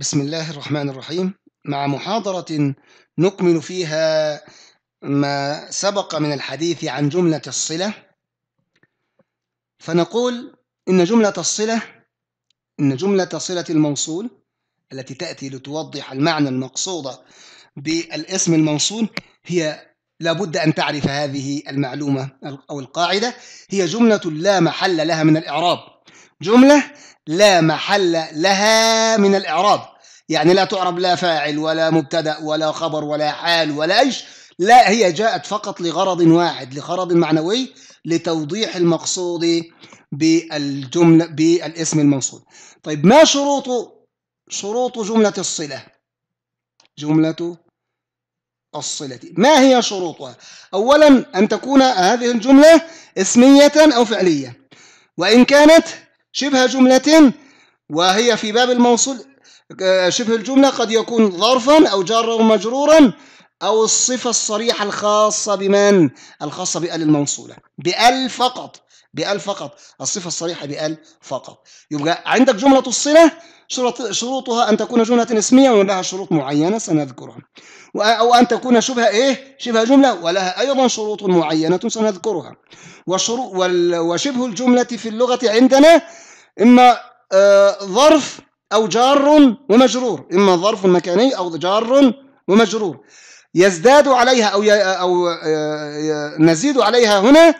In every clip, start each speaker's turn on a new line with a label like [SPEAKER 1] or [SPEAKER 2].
[SPEAKER 1] بسم الله الرحمن الرحيم مع محاضرة نكمل فيها ما سبق من الحديث عن جملة الصلة فنقول إن جملة الصلة إن جملة صلة الموصول التي تأتي لتوضح المعنى المقصود بالاسم الموصول هي لابد أن تعرف هذه المعلومة أو القاعدة هي جملة لا محل لها من الإعراب جملة لا محل لها من الإعراب يعني لا تعرب لا فاعل ولا مبتدأ ولا خبر ولا حال ولا إيش لا هي جاءت فقط لغرض واحد لغرض معنوي لتوضيح المقصود بالجملة بالاسم الموصول طيب ما شروط شروط جملة الصلة جملة الصلة ما هي شروطها أولا أن تكون هذه الجملة اسمية أو فعلية وإن كانت شبه جملة وهي في باب الموصول شبه الجملة قد يكون ظرفا أو جارا ومجرورا أو الصفة الصريحة الخاصة بمن؟ الخاصة بأل الموصولة بأل فقط بأل فقط الصفة الصريحة بأل فقط يبقى عندك جملة الصلة شروطها أن تكون جملة اسمية ولها شروط معينة سنذكرها أو أن تكون شبه إيه؟ شبه جملة ولها أيضا شروط معينة سنذكرها وشروط وشبه الجملة في اللغة عندنا إما آه، ظرف أو جار ومجرور إما ظرف مكاني أو جار ومجرور يزداد عليها أو أو آه، آه، نزيد عليها هنا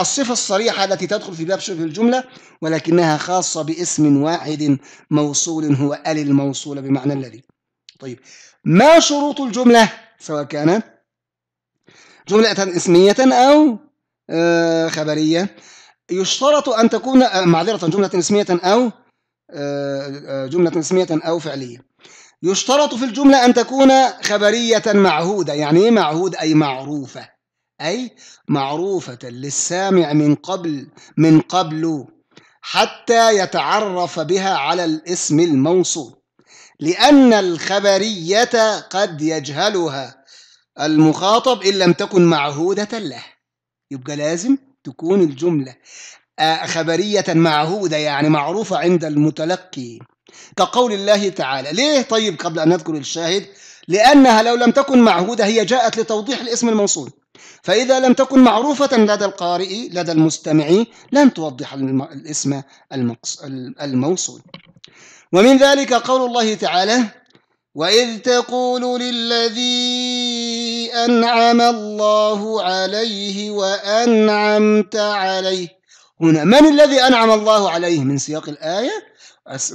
[SPEAKER 1] الصفة الصريحة التي تدخل في باب شبه الجملة ولكنها خاصة باسم واحد موصول هو ال الموصول بمعنى الذي طيب ما شروط الجملة سواء كانت جملة اسمية أو خبرية يشترط أن تكون معذرة جملة اسمية أو آه، آه، جملة اسمية أو فعلية يشترط في الجملة أن تكون خبرية معهودة يعني إيه معهود أي معروفة أي معروفة للسامع من قبل من قبل حتى يتعرف بها على الاسم الموصول لأن الخبرية قد يجهلها المخاطب إن لم تكن معهودة له يبقى لازم تكون الجملة آه، خبرية معهودة يعني معروفة عند المتلقي كقول الله تعالى ليه طيب قبل أن نذكر الشاهد لأنها لو لم تكن معهودة هي جاءت لتوضيح الاسم الموصول فإذا لم تكن معروفة لدى القارئ لدى المستمع لن توضح الاسم الموصول ومن ذلك قول الله تعالى وإذ تقول للذين أنعم الله عليه وأنعمت عليه هنا من الذي أنعم الله عليه من سياق الآية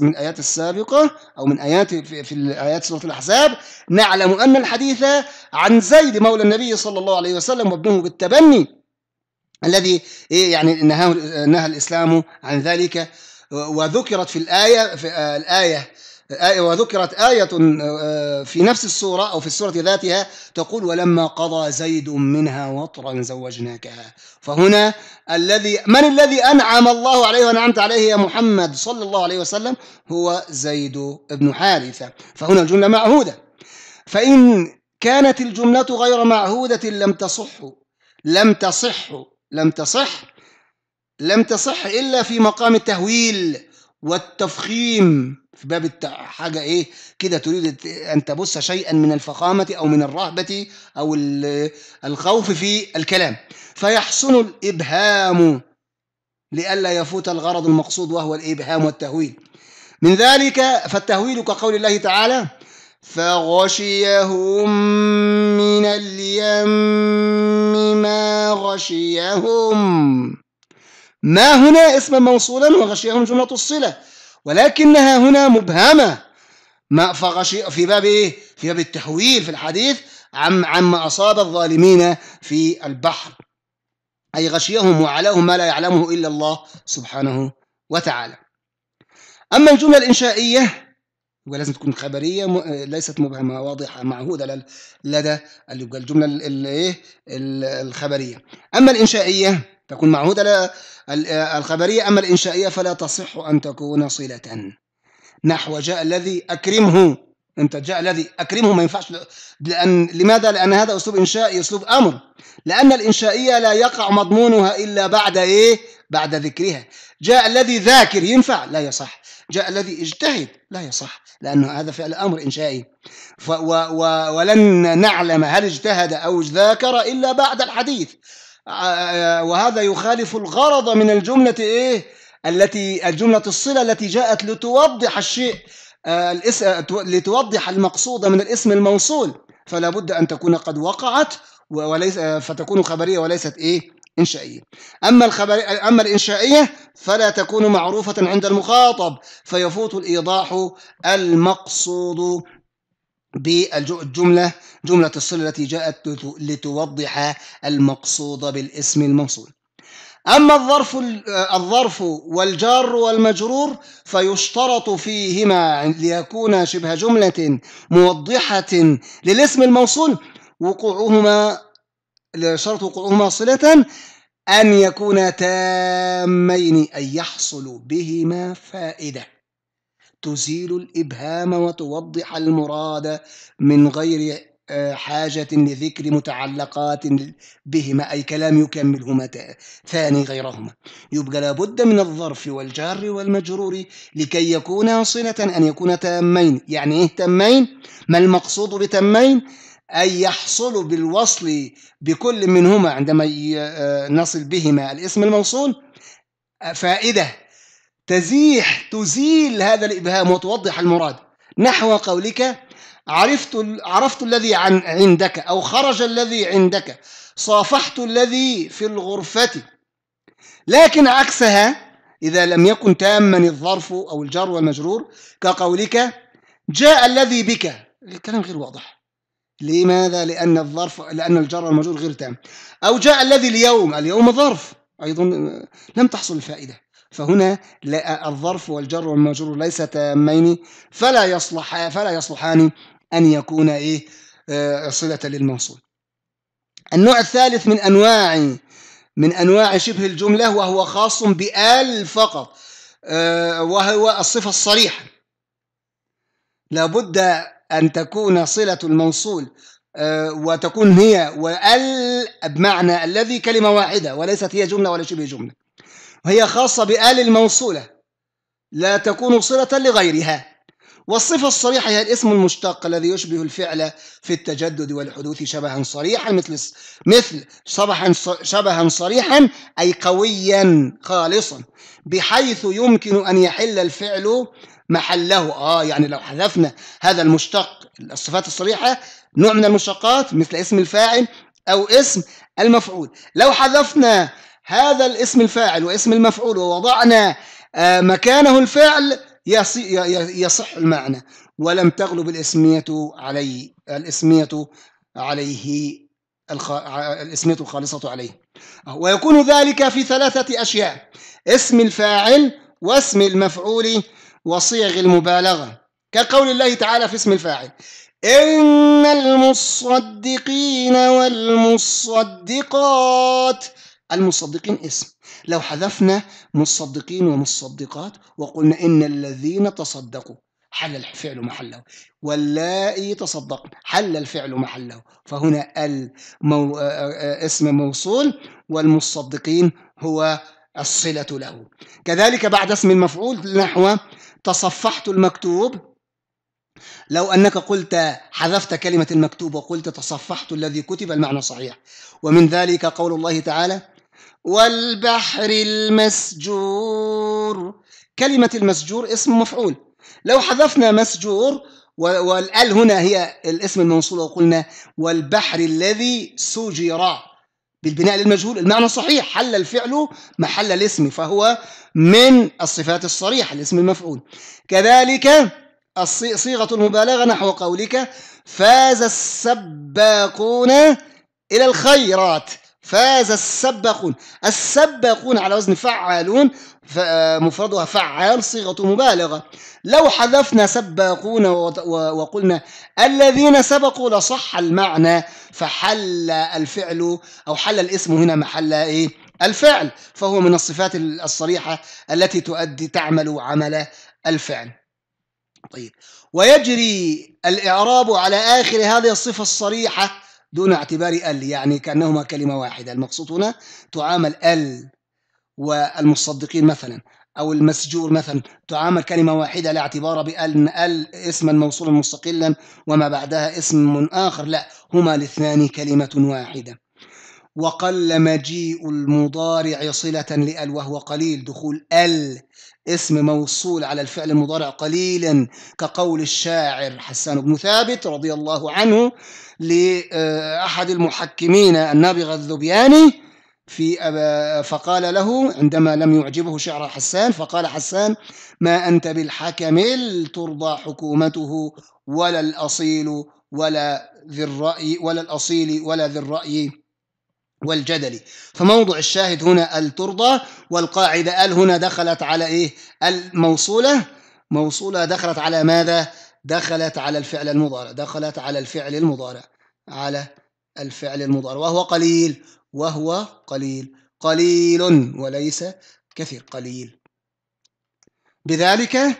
[SPEAKER 1] من آيات السابقة أو من آيات في, في آيات سورة الأحزاب نعلم أن الحديث عن زيد مولى النبي صلى الله عليه وسلم وابنه بالتبني الذي إيه، يعني نهى الإسلام عن ذلك وذكرت في الآية في آه، الآية آية، وذكرت آية آه، في نفس السورة أو في السورة ذاتها تقول ولما قضى زيد منها وطرا زوجناكها فهنا الذي من الذي أنعم الله عليه وأنعمت عليه يا محمد صلى الله عليه وسلم هو زيد بن حارثة فهنا الجملة معهودة فإن كانت الجملة غير معهودة لم تصح لم تصح لم تصح لم تصح إلا في مقام التهويل والتفخيم في باب حاجة إيه كده تريد أن تبث شيئا من الفخامة أو من الرهبة أو الخوف في الكلام فيحسن الإبهام لئلا يفوت الغرض المقصود وهو الإبهام والتهويل من ذلك فالتهويل كقول الله تعالى فغشيهم من اليم ما غشيهم ما هنا اسما موصولا وغشيهم جملة الصلة ولكنها هنا مبهمة ما فغشي في باب إيه؟ في باب التحويل في الحديث عم عما أصاب الظالمين في البحر أي غشيهم وعلاهم ما لا يعلمه إلا الله سبحانه وتعالى أما الجملة الإنشائية ولازم تكون خبريه ليست مبهمه واضحه معهوده لدى الجمله إيه؟ الخبريه اما الانشائيه تكون معهودة الخبرية أما الإنشائية فلا تصح أن تكون صلة نحو جاء الذي أكرمه أنت جاء الذي أكرمه ما ينفعش لأن لماذا؟ لأن هذا أسلوب إنشائي أسلوب أمر لأن الإنشائية لا يقع مضمونها إلا بعد إيه؟ بعد ذكرها جاء الذي ذاكر ينفع لا يصح جاء الذي اجتهد لا يصح لأنه هذا فعل أمر إنشائي و و ولن نعلم هل اجتهد أو ذاكر إلا بعد الحديث وهذا يخالف الغرض من الجملة إيه التي الجملة الصلة التي جاءت لتوضح الشيء آه، لتوضح المقصود من الاسم الموصول فلا بد أن تكون قد وقعت وليس فتكون خبرية وليست إيه إنشائية أما الخبر أما الإنشائية فلا تكون معروفة عند المخاطب فيفوت الإيضاح المقصود بالجملة جملة الصلة التي جاءت لتوضح المقصود بالاسم الموصول أما الظرف الظرف والجار والمجرور فيشترط فيهما ليكون شبه جملة موضحة للاسم الموصول وقوعهما شرط وقوعهما صلة أن يكونا تامين اي يحصل بهما فائدة تزيل الإبهام وتوضح المراد من غير آه، حاجة لذكر متعلقات بهما أي كلام يكملهما ثاني غيرهما يبقى لابد من الظرف والجار والمجرور لكي يكونا صلة أن يكون تامين يعني إيه تامين؟ ما المقصود بتامين؟ أي يحصل بالوصل بكل منهما عندما آه، نصل بهما الاسم الموصول فائدة تزيح تزيل هذا الإبهام وتوضح المراد نحو قولك عرفت عرفت الذي عن عندك أو خرج الذي عندك صافحت الذي في الغرفة لكن عكسها إذا لم يكن تاما الظرف أو الجر والمجرور كقولك جاء الذي بك الكلام غير واضح لماذا؟ لأن الظرف لأن الجر والمجرور غير تام أو جاء الذي اليوم اليوم ظرف أيضا لم تحصل الفائدة فهنا لا الظرف والجر والمجرور ليس تامين فلا يصلح فلا يصلحان أن يكون إيه آه، صلة للموصول النوع الثالث من أنواع من أنواع شبه الجملة وهو خاص بآل فقط آه، وهو الصفة الصريحة لابد أن تكون صلة الموصول آه، وتكون هي وال بمعنى الذي كلمة واحدة وليست هي جملة ولا شبه جملة وهي خاصة بآل الموصولة لا تكون صلة لغيرها والصفة الصريحة هي الاسم المشتق الذي يشبه الفعل في التجدد والحدوث شبها صريحا مثل مثل صبحا شبها صريحا أي قويا خالصا بحيث يمكن أن يحل الفعل محله آه يعني لو حذفنا هذا المشتق الصفات الصريحة نوع من المشتقات مثل اسم الفاعل أو اسم المفعول لو حذفنا هذا الاسم الفاعل واسم المفعول ووضعنا آه، مكانه الفعل يصح المعنى ولم تغلب الاسمية عليه الاسمية عليه الاسمية الخالصة عليه ويكون ذلك في ثلاثة أشياء اسم الفاعل واسم المفعول وصيغ المبالغة كقول الله تعالى في اسم الفاعل إن المصدقين والمصدقات المصدقين اسم لو حذفنا مصدقين ومصدقات وقلنا إن الذين تصدقوا حل الفعل محله واللائي تصدق حل الفعل محله فهنا المو... اسم موصول والمصدقين هو الصلة له كذلك بعد اسم المفعول نحو تصفحت المكتوب لو أنك قلت حذفت كلمة المكتوب وقلت تصفحت الذي كتب المعنى صحيح ومن ذلك قول الله تعالى والبحر المسجور كلمة المسجور اسم مفعول لو حذفنا مسجور والال هنا هي الاسم الموصول وقلنا والبحر الذي سجر بالبناء للمجهول المعنى صحيح حل الفعل محل الاسم فهو من الصفات الصريحة الاسم المفعول كذلك صيغة المبالغة نحو قولك فاز السباقون إلى الخيرات فاز السباقون السباقون على وزن فعالون مفردها فعال صيغة مبالغة لو حذفنا سباقون وقلنا الذين سبقوا لصح المعنى فحل الفعل أو حل الاسم هنا محل إيه؟ الفعل فهو من الصفات الصريحة التي تؤدي تعمل عمل الفعل طيب ويجري الإعراب على آخر هذه الصفة الصريحة دون اعتبار ال يعني كانهما كلمه واحده المقصود هنا تعامل ال والمصدقين مثلا او المسجور مثلا تعامل كلمه واحده لا اعتبار بان ال اسما موصولا مستقلا وما بعدها اسم اخر لا هما الاثنان كلمه واحده وقل مجيء المضارع صلة لأل وهو قليل دخول أل اسم موصول على الفعل المضارع قليلا كقول الشاعر حسان بن ثابت رضي الله عنه لأحد المحكمين النابغة الذبياني في أبا فقال له عندما لم يعجبه شعر حسان فقال حسان ما أنت بالحكم ترضى حكومته ولا الأصيل ولا ذي الرأي ولا الأصيل ولا ذي الرأي والجدل فموضع الشاهد هنا الترضى والقاعدة ال هنا دخلت على ايه الموصولة موصولة دخلت على ماذا دخلت على الفعل المضارع دخلت على الفعل المضارع على الفعل المضارع وهو قليل وهو قليل قليل وليس كثير قليل بذلك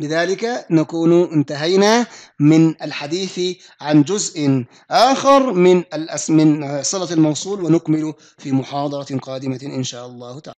[SPEAKER 1] بذلك نكون انتهينا من الحديث عن جزء آخر من صلة الموصول ونكمل في محاضرة قادمة إن شاء الله تعالى